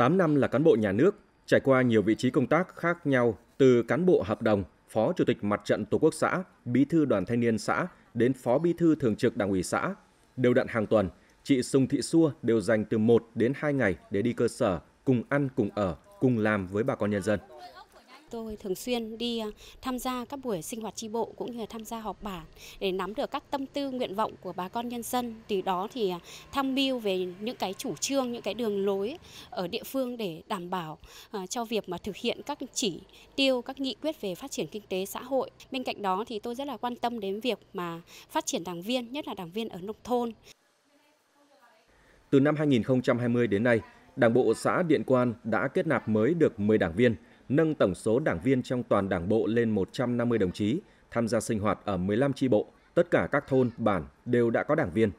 8 năm là cán bộ nhà nước, trải qua nhiều vị trí công tác khác nhau từ cán bộ hợp đồng, phó chủ tịch mặt trận Tổ quốc xã, bí thư đoàn thanh niên xã đến phó bí thư thường trực đảng ủy xã. Đều đặn hàng tuần, chị Sùng Thị Xua đều dành từ 1 đến 2 ngày để đi cơ sở cùng ăn cùng ở, cùng làm với bà con nhân dân tôi thường xuyên đi à, tham gia các buổi sinh hoạt tri bộ cũng như là tham gia họp bản để nắm được các tâm tư nguyện vọng của bà con nhân dân từ đó thì à, tham mưu về những cái chủ trương những cái đường lối ở địa phương để đảm bảo à, cho việc mà thực hiện các chỉ tiêu các nghị quyết về phát triển kinh tế xã hội bên cạnh đó thì tôi rất là quan tâm đến việc mà phát triển đảng viên nhất là đảng viên ở nông thôn từ năm 2020 đến nay Đảng bộ xã Điện Quan đã kết nạp mới được 10 đảng viên – nâng tổng số đảng viên trong toàn đảng bộ lên 150 đồng chí, tham gia sinh hoạt ở 15 chi bộ, tất cả các thôn, bản đều đã có đảng viên.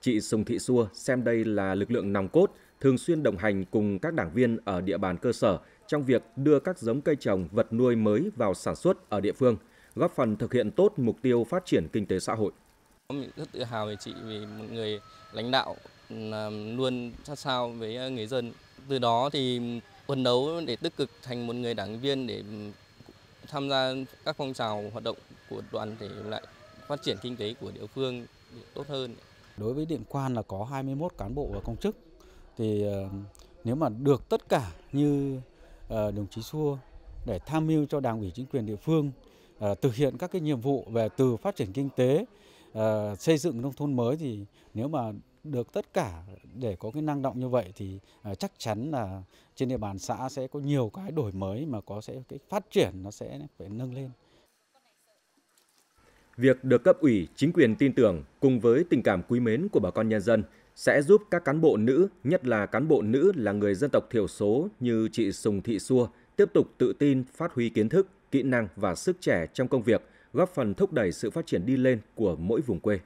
Chị Sùng Thị Xua xem đây là lực lượng nòng cốt, thường xuyên đồng hành cùng các đảng viên ở địa bàn cơ sở trong việc đưa các giống cây trồng, vật nuôi mới vào sản xuất ở địa phương, góp phần thực hiện tốt mục tiêu phát triển kinh tế xã hội. Mình rất tự hào về chị vì một người lãnh đạo luôn sát sao với người dân. Từ đó thì phấn đấu để tích cực thành một người đảng viên để ừ, tham gia các phong trào hoạt động của đoàn để lại phát triển kinh tế của địa phương tốt hơn. Đối với Điện Quan là có 21 cán bộ và công chức thì ờ, nếu mà được tất cả như ờ, đồng chí Xua để tham mưu cho đảng ủy chính quyền địa phương ờ, thực hiện các cái nhiệm vụ về từ phát triển kinh tế, xây dựng nông thôn mới thì nếu mà được tất cả để có cái năng động như vậy thì à, chắc chắn là trên địa bàn xã sẽ có nhiều cái đổi mới mà có sẽ cái phát triển nó sẽ phải nâng lên. Việc được cấp ủy, chính quyền tin tưởng cùng với tình cảm quý mến của bà con nhân dân sẽ giúp các cán bộ nữ, nhất là cán bộ nữ là người dân tộc thiểu số như chị Sùng Thị Xua, tiếp tục tự tin phát huy kiến thức, kỹ năng và sức trẻ trong công việc, góp phần thúc đẩy sự phát triển đi lên của mỗi vùng quê.